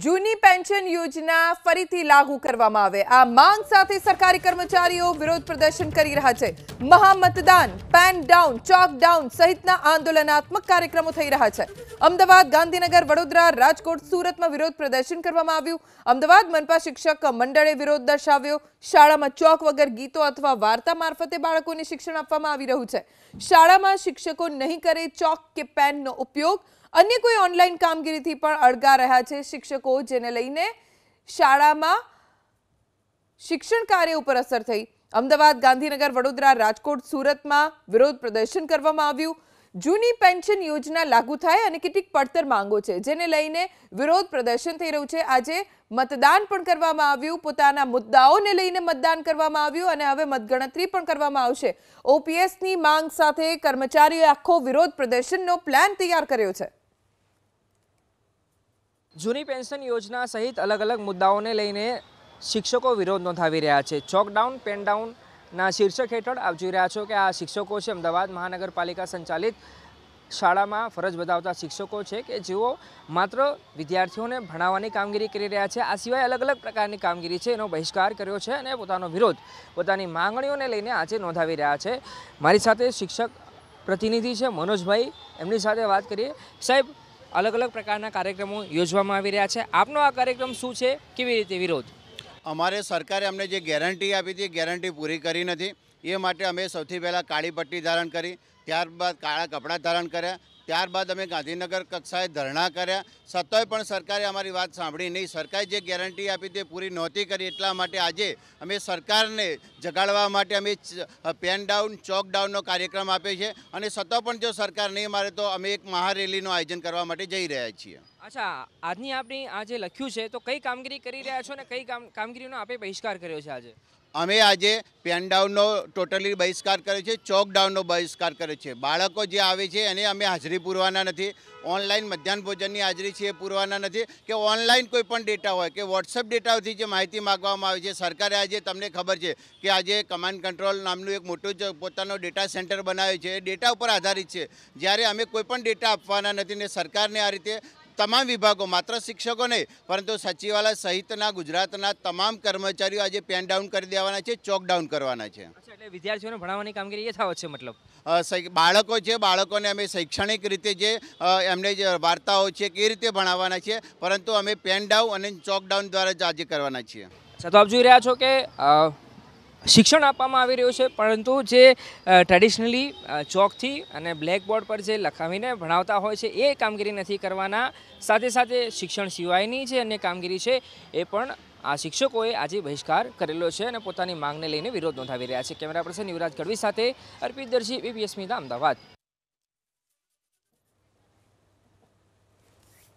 જૂની પેન્શન યોજના ફરીથી લાગુ કરવામાં આવે આ માંગ સાથે સરકારી કર્મચારીઓ વિરોધ પ્રદર્શન કરી રહ્યા છે મહામતદાન પેન ડાઉન ચોક ડાઉન સહિતના આંદોલનાત્મક કાર્યક્રમો થઈ રહ્યા છે અમદાવાદ ગાંધીનગર વડોદરા રાજકોટ સુરતમાં વિરોધ પ્રદર્શન કરવામાં આવ્યું અમદાવાદ મનપા શિક્ષક મંડળે વિરોધ દર્શાવ્યો શાળામાં ચોક વગર ગીતો અથવા વાર્તા મારફતે બાળકોને શિક્ષણ આપવામાં આવી રહ્યું છે શાળામાં શિક્ષકો નહીં કરે ચોક કે પેનનો ઉપયોગ અન્ય કોઈ ઓનલાઈન કામગીરીથી પણ અળગા રહ્યા છે શિક્ષકો જેને લઈને શાળામાં શિક્ષણ કાર્ય ઉપર અસર થઈ અમદાવાદ ગાંધીનગર વડોદરા રાજકોટ સુરતમાં વિરોધ પ્રદર્શન કરવામાં આવ્યું જૂની પેન્શન યોજના લાગુ થાય અને કેટલીક પડતર માંગો છે જેને લઈને વિરોધ પ્રદર્શન થઈ રહ્યું છે આજે મતદાન પણ કરવામાં આવ્યું પોતાના મુદ્દાઓને લઈને મતદાન કરવામાં આવ્યું અને હવે મતગણતરી પણ કરવામાં આવશે ઓપીએસની માંગ સાથે કર્મચારીઓએ આખો વિરોધ પ્રદર્શનનો પ્લાન તૈયાર કર્યો છે જૂની પેન્શન યોજના સહિત અલગ અલગ મુદ્દાઓને લઈને શિક્ષકો વિરોધ નોંધાવી રહ્યા છે ચોકડાઉન પેનડાઉનના શીર્ષક હેઠળ આપ જોઈ રહ્યા છો કે આ શિક્ષકો છે અમદાવાદ મહાનગરપાલિકા સંચાલિત શાળામાં ફરજ બજાવતા શિક્ષકો છે કે જેઓ માત્ર વિદ્યાર્થીઓને ભણાવવાની કામગીરી કરી રહ્યા છે આ સિવાય અલગ અલગ પ્રકારની કામગીરી છે એનો બહિષ્કાર કર્યો છે અને પોતાનો વિરોધ પોતાની માંગણીઓને લઈને આજે નોંધાવી રહ્યા છે મારી સાથે શિક્ષક પ્રતિનિધિ છે મનોજભાઈ એમની સાથે વાત કરીએ સાહેબ અલગ અલગ પ્રકારના કાર્યક્રમો યોજવામાં આવી રહ્યા છે આપનો આ કાર્યક્રમ શું છે કેવી રીતે વિરોધ અમારે સરકારે અમને જે ગેરંટી આપી હતી ગેરંટી પૂરી કરી નથી એ માટે અમે સૌથી પહેલાં કાળી પટ્ટી ધારણ કરી ત્યારબાદ કાળા કપડાં ધારણ કર્યા ત્યારબાદ અમે ગાંધીનગર કક્ષાએ ધરણા કર્યા સતોય પણ સરકારે અમારી વાત સાંભળી નહીં સરકારે જે ગેરંટી આપી તે પૂરી નહોતી કરી એટલા માટે આજે અમે સરકારને જગાડવા માટે અમે પેન ડાઉન ચોક ડાઉનનો કાર્યક્રમ આપ્યો છે અને સતો પણ જો સરકાર નહીં મારે તો અમે એક મહારેલીનું આયોજન કરવા માટે જઈ રહ્યા છીએ અચ્છા આજની આપણી આજે લખ્યું છે તો કઈ કામગીરી કરી રહ્યા છો અને કઈ કામગીરીનો આપે બહિષ્કાર કર્યો છે આજે અમે આજે પેન ડાઉનનો ટોટલી બહિષ્કાર કર્યો છે ચોક ડાઉનનો બહિષ્કાર કર્યો છે બાળકો જે આવે છે એને અમે હાજરી પૂરવાના નથી ઓનલાઈન મધ્યાહન ભોજનની હાજરી છે એ પૂરવાના નથી કે ઓનલાઈન કોઈ પણ ડેટા હોય કે વોટ્સઅપ ડેટાથી જે માહિતી માગવામાં આવે છે સરકારે આજે તમને ખબર છે કે આજે કમાન્ડ કંટ્રોલ નામનું એક મોટું જ પોતાનો ડેટા સેન્ટર બનાવ્યું છે એ ડેટા ઉપર આધારિત છે જ્યારે અમે કોઈ પણ ડેટા આપવાના નથી ને સરકારને આ રીતે તમામ વિભાગો માત્ર શિક્ષકો નહીં પરંતુ સચિવાલય સહિતના ગુજરાતના તમામ કર્મચારીઓ આજે પેન ડાઉન કરી દેવાના છે ચોકડાઉન કરવાના છે એટલે વિદ્યાર્થીઓને ભણાવવાની કામગીરી યથાવત છે મતલબ બાળકો છે બાળકોને અમે શૈક્ષણિક રીતે જે એમને જે વાર્તાઓ છે એ રીતે ભણાવવાના છે પરંતુ અમે પેન ડાઉન અને ચોકડાઉન દ્વારા જ આજે કરવાના છીએ તો આપ જોઈ રહ્યા છો કે શિક્ષણ આપવામાં આવી રહ્યું છે પરંતુ જે ટ્રેડિશનલી ચોકથી અને બ્લેકબોર્ડ પર જે લખાવીને ભણાવતા હોય છે એ કામગીરી નથી કરવાના સાથે સાથે શિક્ષણ સિવાયની જે અન્ય કામગીરી છે એ પણ આ શિક્ષકોએ આજે બહિષ્કાર કરેલો છે અને પોતાની માંગને લઈને વિરોધ નોંધાવી રહ્યા છે કેમેરા પર્સન યુવરાજ ગઢવી સાથે અર્પિત દરજી બીપીએસ અમદાવાદ